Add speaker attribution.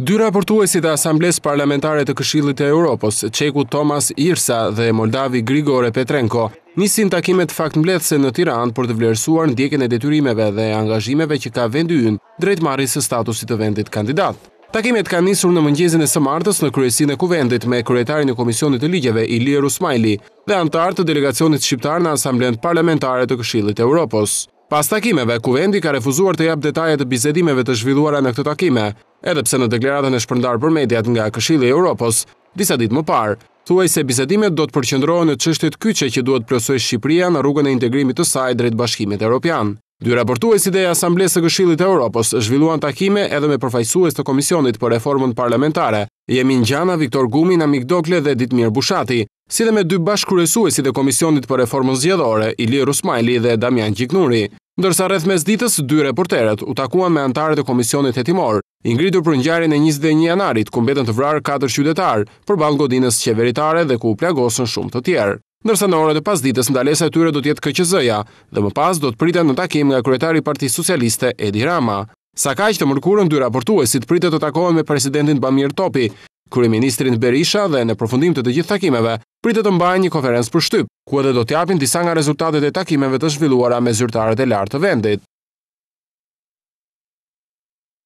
Speaker 1: Dy raportuesit e Asambles Parlamentare të Këshillit e Europos, qeku Tomas Irsa dhe Moldavi Grigore Petrenko, nisin takimet fakt se në Tiran për të vlerësuar në djekin e detyrimeve dhe angazhimeve që ka vendu ynë drejt marrës së statusit të vendit kandidat. Takimet ka nisur në mëngjezin e së martës në kryesin e kuvendit me kryetarin e Komisionit e Ligjeve, Ilir Usmajli, dhe antartë të delegacionit shqiptar në Asamblen Parlamentare të Këshillit e Europos. Pas takimeve, kuvendi ka refuzuar të jap detajet të bizedimeve të zhvilluara në këtë takime, edhe pse në deklaratën e shpërndarë për mediat nga Këshilli e Europos, disa ditë më parë, thuaj se bisedimet do të përqëndrohen në qështet kyqe që duhet plësoj Shqipëria në rrugën e integrimit të saj drejt bashkimit e Europian. Dy raportuesi ide Asamblesë së Këshillit të Europës zhvilluan takime edhe me përfaqësues të Komisionit për Reformën Parlamentare, Jemin Gjana, Viktor Gumi, Namik Dokle dhe Ditmir Bushati, si dhe me dy bashkëkryesuesit dhe Komisionit për Reformën Zgjedhore, Ilir Rusmajli dhe Damian Gjiknuri. Ndërsa rreth mesditës, dy reporterët u takuan me anëtarët e Komisionit hetimor, I ngritur për ngjarjen e 21 janarit, ku mbetën të vrarë 4 qytetarë përballë godinës qeveritare dhe ku u plagosën shumë të tjerë. Ndërsa në orët e pasdites ndalesa e tyre do tjetë jetë KQZ-ja dhe më pas do të pritet në takim nga kryetari i Partisë Socialiste Edi Rama. Sa kaq të mërkurën dy raportuesit pritet të takohen me presidentin Bamir Topi, kryeministrin Berisha dhe në përfundim të të gjithë takimeve pritet të mbajnë një konferencë për shtyp, ku edhe do të japin disa nga rezultatet e takimeve të zhvilluara me zyrtarët e lartë të vendit.